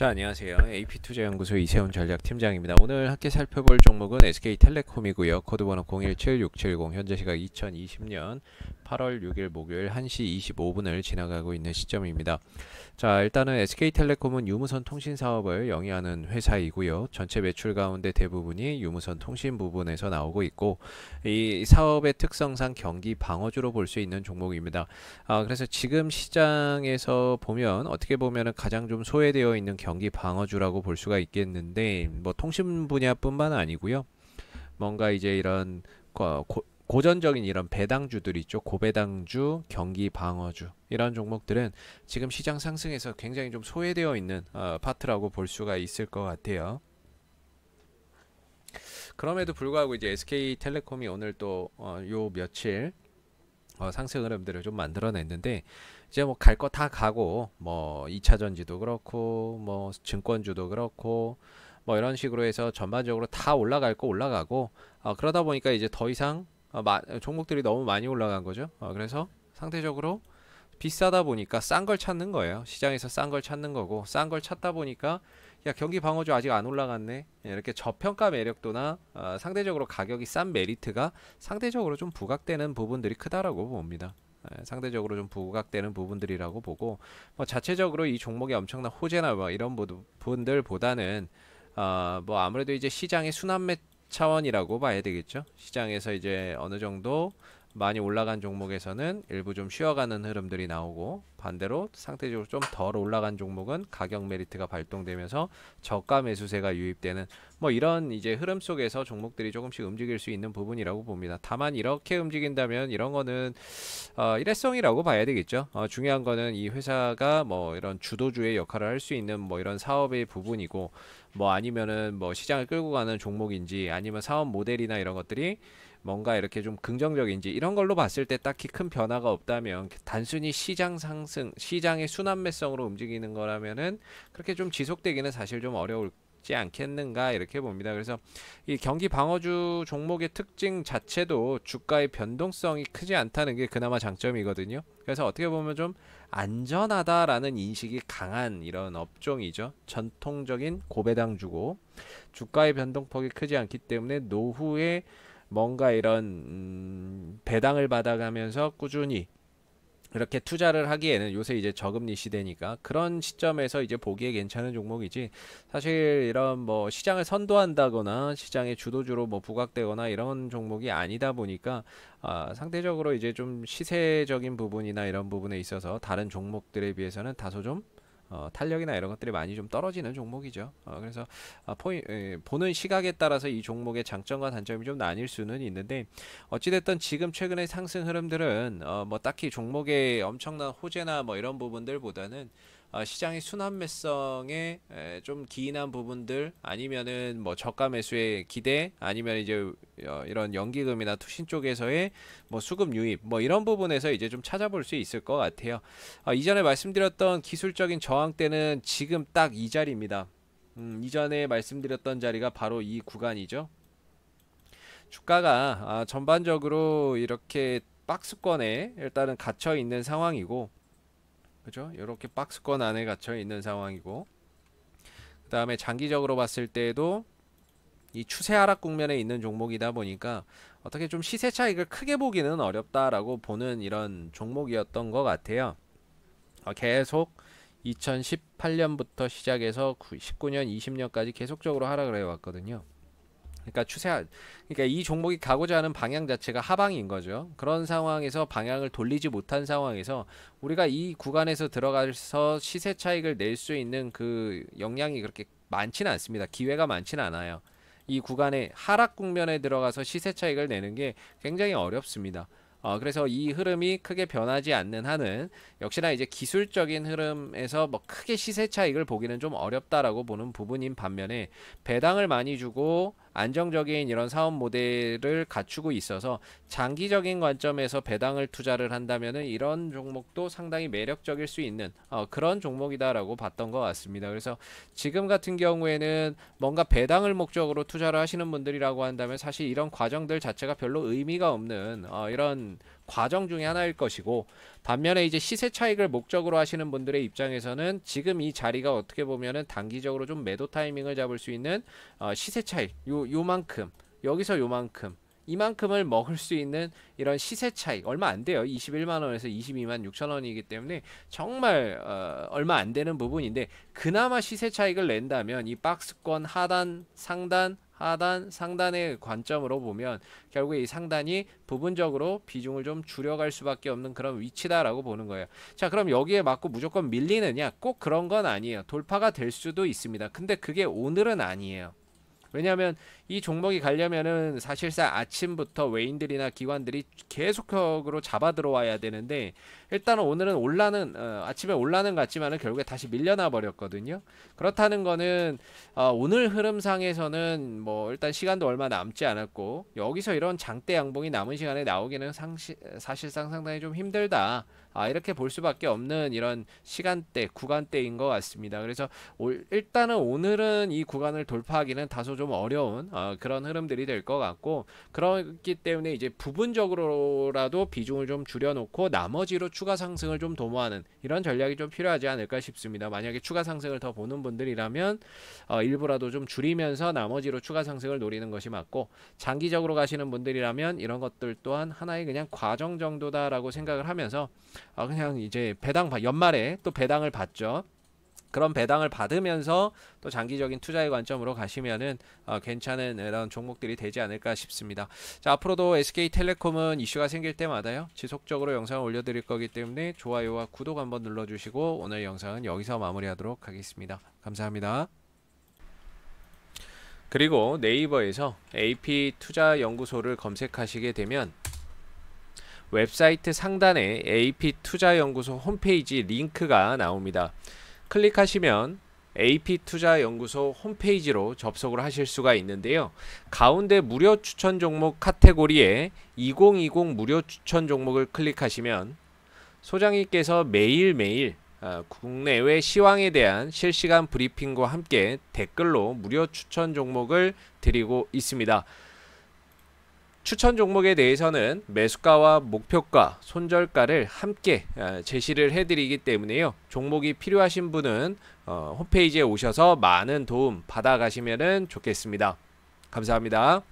자 안녕하세요. AP투자연구소 이세훈 전략팀장입니다. 오늘 함께 살펴볼 종목은 SK텔레콤이고요. 코드번호 0 1 7 6 0 현재 시각 2020년 8월 6일 목요일 1시 25분을 지나가고 있는 시점입니다. 자, 일단은 SK텔레콤은 유무선 통신 사업을 영위하는 회사이고요. 전체 매출 가운데 대부분이 유무선 통신 부분에서 나오고 있고 이 사업의 특성상 경기 방어주로 볼 수 있는 종목입니다. 아, 그래서 지금 시장에서 보면 어떻게 보면은 가장 좀 소외되어 있는 경기 방어주라고 볼 수가 있겠는데 뭐 통신 분야뿐만 아니고요. 뭔가 이제 이런 고, 고전적인 이런 배당주들 있죠. 고배당주, 경기 방어주 이런 종목들은 지금 시장 상승에서 굉장히 좀 소외되어 있는 어, 파트라고 볼 수가 있을 것 같아요. 그럼에도 불구하고 이제 SK텔레콤이 오늘 또요 어, 며칠 어, 상승 흐름들을 좀 만들어냈는데 이제 뭐갈거 다 가고 뭐 2차전지도 그렇고 뭐 증권주도 그렇고 뭐 이런 식으로 해서 전반적으로 다 올라갈 거 올라가고 어, 그러다 보니까 이제 더 이상 어, 마, 종목들이 너무 많이 올라간 거죠. 어, 그래서 상대적으로 비싸다 보니까 싼 걸 찾는 거예요. 시장에서 싼 걸 찾는 거고 싼 걸 찾다 보니까 야 경기 방어주 아직 안 올라갔네 예, 이렇게 저평가 매력도나 어, 상대적으로 가격이 싼 메리트가 상대적으로 좀 부각되는 부분들이 크다라고 봅니다. 예, 상대적으로 좀 부각되는 부분들이라고 보고 뭐 자체적으로 이종목이 엄청난 호재나 뭐 이런 부분들보다는 어, 뭐 아무래도 이제 시장의 순환매 차원이라고 봐야 되겠죠. 시장에서 이제 어느 정도 많이 올라간 종목에서는 일부 좀 쉬어가는 흐름들이 나오고 반대로 상대적으로 좀 덜 올라간 종목은 가격 메리트가 발동되면서 저가 매수세가 유입되는 뭐 이런 이제 흐름 속에서 종목들이 조금씩 움직일 수 있는 부분이라고 봅니다. 다만 이렇게 움직인다면 이런 거는 어 일회성이라고 봐야 되겠죠. 어 중요한 거는 이 회사가 뭐 이런 주도주의 역할을 할 수 있는 뭐 이런 사업의 부분이고 뭐 아니면은 뭐 시장을 끌고 가는 종목인지 아니면 사업 모델이나 이런 것들이 뭔가 이렇게 좀 긍정적인지 이런 걸로 봤을 때 딱히 큰 변화가 없다면 단순히 시장 상승, 시장의 순환매성으로 움직이는 거라면은 그렇게 좀 지속되기는 사실 좀 어려울 있지 않겠는가 이렇게 봅니다. 그래서 이 경기 방어주 종목의 특징 자체도 주가의 변동성이 크지 않다는 게 그나마 장점이거든요. 그래서 어떻게 보면 좀 안전하다라는 인식이 강한 이런 업종이죠. 전통적인 고배당 주고 주가의 변동폭이 크지 않기 때문에 노후에 뭔가 이런 음 배당을 받아가면서 꾸준히 이렇게 투자를 하기에는 요새 이제 저금리 시대니까 그런 시점에서 이제 보기에 괜찮은 종목이지 사실 이런 뭐 시장을 선도한다거나 시장의 주도주로 뭐 부각되거나 이런 종목이 아니다 보니까 아, 상대적으로 이제 좀 시세적인 부분이나 이런 부분에 있어서 다른 종목들에 비해서는 다소 좀 어, 탄력이나 이런 것들이 많이 좀 떨어지는 종목이죠. 어, 그래서 아, 포인, 에, 보는 시각에 따라서 이 종목의 장점과 단점이 좀 나뉠 수는 있는데 어찌됐든 지금 최근의 상승 흐름들은 어, 뭐 딱히 종목의 엄청난 호재나 뭐 이런 부분들보다는 어, 시장의 순환매성에 좀 기인한 부분들 아니면은 뭐 저가 매수의 기대 아니면 이제 어, 이런 연기금이나 투신 쪽에서의 뭐 수급 유입 뭐 이런 부분에서 이제 좀 찾아볼 수 있을 것 같아요. 아, 이전에 말씀드렸던 기술적인 저항때는 지금 딱 이 자리입니다. 음, 이전에 말씀드렸던 자리가 바로 이 구간이죠. 주가가 아, 전반적으로 이렇게 박스권에 일단은 갇혀 있는 상황이고 그죠? 이렇게 박스권 안에 갇혀 있는 상황이고 그 다음에 장기적으로 봤을 때에도 이 추세 하락 국면에 있는 종목이다 보니까 어떻게 좀 시세 차익을 크게 보기는 어렵다라고 보는 이런 종목이었던 것 같아요. 어, 계속 2018년부터 시작해서 19년, 20년까지 계속적으로 하락을 해왔거든요. 그러니까 추세 그러니까 이 종목이 가고자 하는 방향 자체가 하방인 거죠. 그런 상황에서 방향을 돌리지 못한 상황에서 우리가 이 구간에서 들어가서 시세 차익을 낼 수 있는 그 역량이 그렇게 많지는 않습니다. 기회가 많지는 않아요. 이 구간에 하락 국면에 들어가서 시세 차익을 내는 게 굉장히 어렵습니다. 어, 그래서 이 흐름이 크게 변하지 않는 한은 역시나 이제 기술적인 흐름에서 뭐 크게 시세 차익을 보기는 좀 어렵다라고 보는 부분인 반면에 배당을 많이 주고 안정적인 이런 사업 모델을 갖추고 있어서 장기적인 관점에서 배당을 투자를 한다면 이런 종목도 상당히 매력적일 수 있는 어, 그런 종목이다라고 봤던 것 같습니다. 그래서 지금 같은 경우에는 뭔가 배당을 목적으로 투자를 하시는 분들이라고 한다면 사실 이런 과정들 자체가 별로 의미가 없는 어, 이런 과정 중에 하나일 것이고 반면에 이제 시세 차익을 목적으로 하시는 분들의 입장에서는 지금 이 자리가 어떻게 보면은 단기적으로 좀 매도 타이밍을 잡을 수 있는 어, 시세 차익 요 요만큼 여기서 요만큼 이만큼을 먹을 수 있는 이런 시세 차익 얼마 안 돼요 21만원에서 22만 6천원이기 때문에 정말 어, 얼마 안 되는 부분인데 그나마 시세 차익을 낸다면 이 박스권 하단 상단 하단 상단의 관점으로 보면 결국 이 상단이 부분적으로 비중을 좀 줄여갈 수밖에 없는 그런 위치다라고 보는 거예요. 자 그럼 여기에 맞고 무조건 밀리느냐? 꼭 그런 건 아니에요. 돌파가 될 수도 있습니다. 근데 그게 오늘은 아니에요. 왜냐하면 이 종목이 가려면은 사실상 아침부터 외인들이나 기관들이 계속적으로 잡아 들어와야 되는데 일단은 오늘은 올라는 어, 아침에 올라는 같지만은 결국에 다시 밀려나 버렸거든요. 그렇다는 거는 어, 오늘 흐름상에서는 뭐 일단 시간도 얼마 남지 않았고 여기서 이런 장대 양봉이 남은 시간에 나오기는 상시, 사실상 상당히 좀 힘들다. 아, 이렇게 볼 수밖에 없는 이런 시간대, 구간대인 것 같습니다. 그래서 올, 일단은 오늘은 이 구간을 돌파하기는 다소 좀 어려운 어, 그런 흐름들이 될 것 같고 그렇기 때문에 이제 부분적으로라도 비중을 좀 줄여놓고 나머지로 추가 상승을 좀 도모하는 이런 전략이 좀 필요하지 않을까 싶습니다. 만약에 추가 상승을 더 보는 분들이라면 어, 일부라도 좀 줄이면서 나머지로 추가 상승을 노리는 것이 맞고 장기적으로 가시는 분들이라면 이런 것들 또한 하나의 그냥 과정 정도다라고 생각을 하면서 어, 그냥 이제 배당 연말에 또 배당을 받죠. 그런 배당을 받으면서 또 장기적인 투자의 관점으로 가시면은 어, 괜찮은 이런 종목들이 되지 않을까 싶습니다. 자 앞으로도 SK텔레콤은 이슈가 생길 때마다요 지속적으로 영상을 올려드릴 거기 때문에 좋아요와 구독 한번 눌러주시고 오늘 영상은 여기서 마무리하도록 하겠습니다. 감사합니다. 그리고 네이버에서 AP 투자 연구소를 검색하시게 되면 웹사이트 상단에 AP투자연구소 홈페이지 링크가 나옵니다. 클릭하시면 AP투자연구소 홈페이지로 접속을 하실 수가 있는데요. 가운데 무료 추천 종목 카테고리에 2020 무료 추천 종목을 클릭하시면 소장님께서 매일매일 아, 국내외 시황에 대한 실시간 브리핑과 함께 댓글로 무료 추천 종목을 드리고 있습니다. 추천 종목에 대해서는 매수가와 목표가, 손절가를 함께 아, 제시를 해드리기 때문에요. 종목이 필요하신 분은 어, 홈페이지에 오셔서 많은 도움 받아가시면 좋겠습니다. 감사합니다.